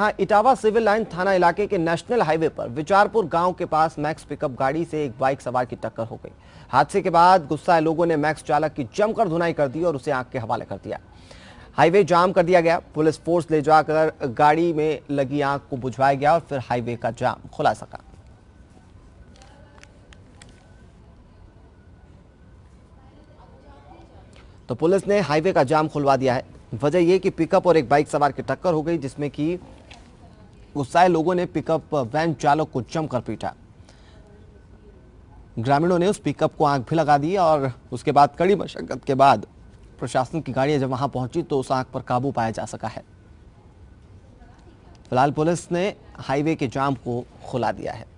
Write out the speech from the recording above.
हाँ Etawah civil line थाना इलाके के नेशनल हाईवे पर विचारपुर गांव के पास मैक्स पिकअप गाड़ी से एक बाइक सवार की टक्कर हो गई हादसे के बाद गुस्साए लोगों ने मैक्स चालक की जमकर धुनाई कर दी और उसे आग के हवाले कर दिया हाईवे जाम कर दिया गया पुलिस फोर्स ले जाकर गाड़ी में लगी आग को बुझवाया गया और फिर हाईवे का जाम खुला सका तो पुलिस ने हाईवे का जाम खुलवा दिया है वजह यह कि पिकअप और एक बाइक सवार की टक्कर हो गई जिसमें कि गुस्साए लोगों ने पिकअप वैन चालक को जमकर पीटा ग्रामीणों ने उस पिकअप को आंख भी लगा दी और उसके बाद कड़ी मशक्कत के बाद प्रशासन की गाड़ियां जब वहां पहुंची तो उस आग पर काबू पाया जा सका है फिलहाल पुलिस ने हाईवे के जाम को खुला दिया है